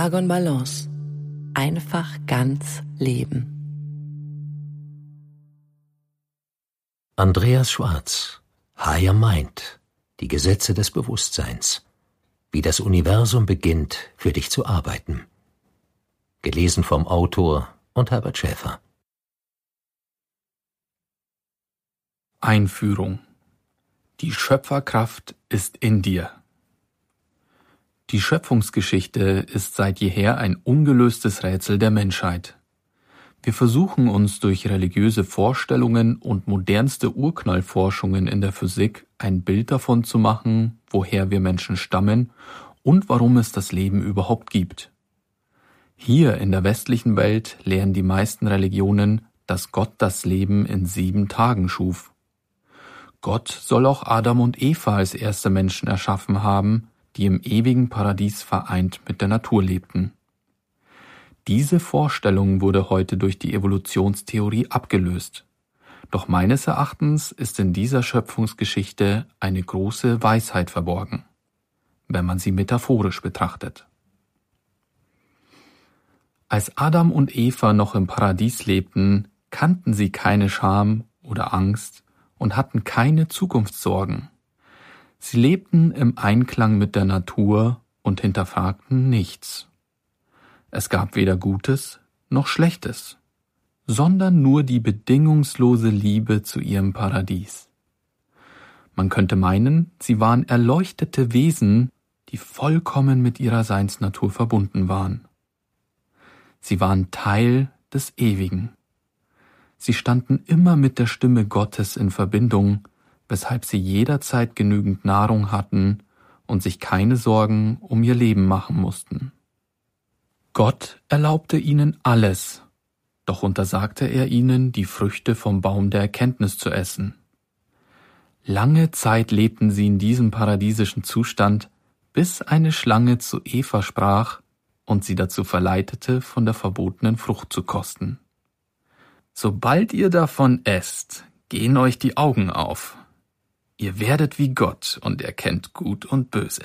Argon Balance. Einfach ganz leben. Andreas Schwarz. Higher Mind. Die Gesetze des Bewusstseins. Wie das Universum beginnt, für dich zu arbeiten. Gelesen vom Autor und Herbert Schäfer. Einführung. Die Schöpferkraft ist in dir. Die Schöpfungsgeschichte ist seit jeher ein ungelöstes Rätsel der Menschheit. Wir versuchen uns durch religiöse Vorstellungen und modernste Urknallforschungen in der Physik ein Bild davon zu machen, woher wir Menschen stammen und warum es das Leben überhaupt gibt. Hier in der westlichen Welt lehren die meisten Religionen, dass Gott das Leben in sieben Tagen schuf. Gott soll auch Adam und Eva als erste Menschen erschaffen haben, die im ewigen Paradies vereint mit der Natur lebten. Diese Vorstellung wurde heute durch die Evolutionstheorie abgelöst. Doch meines Erachtens ist in dieser Schöpfungsgeschichte eine große Weisheit verborgen, wenn man sie metaphorisch betrachtet. Als Adam und Eva noch im Paradies lebten, kannten sie keine Scham oder Angst und hatten keine Zukunftssorgen. Sie lebten im Einklang mit der Natur und hinterfragten nichts. Es gab weder Gutes noch Schlechtes, sondern nur die bedingungslose Liebe zu ihrem Paradies. Man könnte meinen, sie waren erleuchtete Wesen, die vollkommen mit ihrer Seinsnatur verbunden waren. Sie waren Teil des Ewigen. Sie standen immer mit der Stimme Gottes in Verbindung weshalb sie jederzeit genügend Nahrung hatten und sich keine Sorgen um ihr Leben machen mussten. Gott erlaubte ihnen alles, doch untersagte er ihnen, die Früchte vom Baum der Erkenntnis zu essen. Lange Zeit lebten sie in diesem paradiesischen Zustand, bis eine Schlange zu Eva sprach und sie dazu verleitete, von der verbotenen Frucht zu kosten. Sobald ihr davon esst, gehen euch die Augen auf, Ihr werdet wie Gott und erkennt Gut und Böse.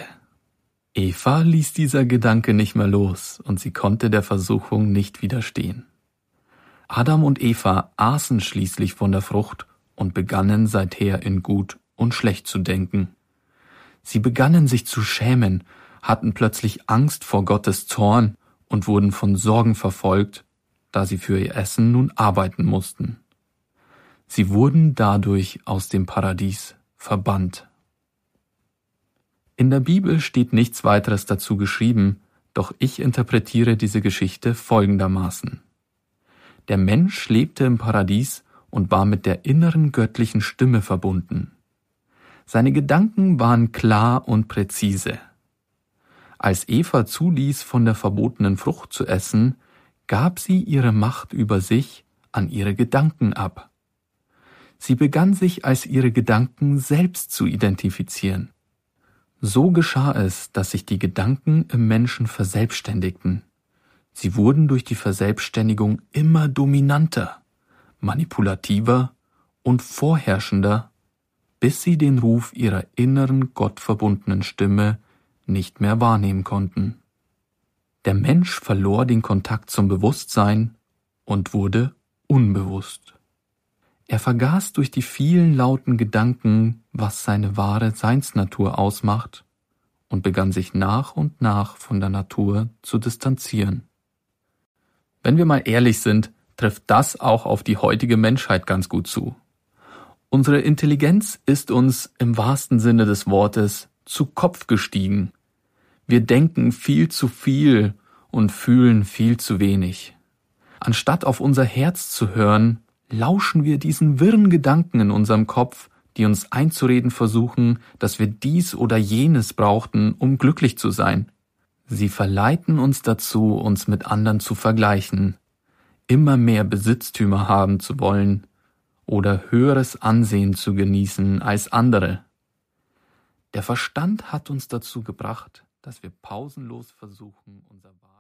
Eva ließ dieser Gedanke nicht mehr los, und sie konnte der Versuchung nicht widerstehen. Adam und Eva aßen schließlich von der Frucht und begannen seither in Gut und Schlecht zu denken. Sie begannen sich zu schämen, hatten plötzlich Angst vor Gottes Zorn und wurden von Sorgen verfolgt, da sie für ihr Essen nun arbeiten mussten. Sie wurden dadurch aus dem Paradies verbannt. In der Bibel steht nichts weiteres dazu geschrieben, doch ich interpretiere diese Geschichte folgendermaßen. Der Mensch lebte im Paradies und war mit der inneren göttlichen Stimme verbunden. Seine Gedanken waren klar und präzise. Als Eva zuließ, von der verbotenen Frucht zu essen, gab sie ihre Macht über sich an ihre Gedanken ab. Sie begann sich als ihre Gedanken selbst zu identifizieren. So geschah es, dass sich die Gedanken im Menschen verselbstständigten. Sie wurden durch die Verselbstständigung immer dominanter, manipulativer und vorherrschender, bis sie den Ruf ihrer inneren gottverbundenen Stimme nicht mehr wahrnehmen konnten. Der Mensch verlor den Kontakt zum Bewusstsein und wurde unbewusst. Er vergaß durch die vielen lauten Gedanken, was seine wahre Seinsnatur ausmacht, und begann sich nach und nach von der Natur zu distanzieren. Wenn wir mal ehrlich sind, trifft das auch auf die heutige Menschheit ganz gut zu. Unsere Intelligenz ist uns im wahrsten Sinne des Wortes zu Kopf gestiegen. Wir denken viel zu viel und fühlen viel zu wenig. Anstatt auf unser Herz zu hören, lauschen wir diesen wirren Gedanken in unserem Kopf, die uns einzureden versuchen, dass wir dies oder jenes brauchten, um glücklich zu sein. Sie verleiten uns dazu, uns mit anderen zu vergleichen, immer mehr Besitztümer haben zu wollen oder höheres Ansehen zu genießen als andere. Der Verstand hat uns dazu gebracht, dass wir pausenlos versuchen, unser Wahrheit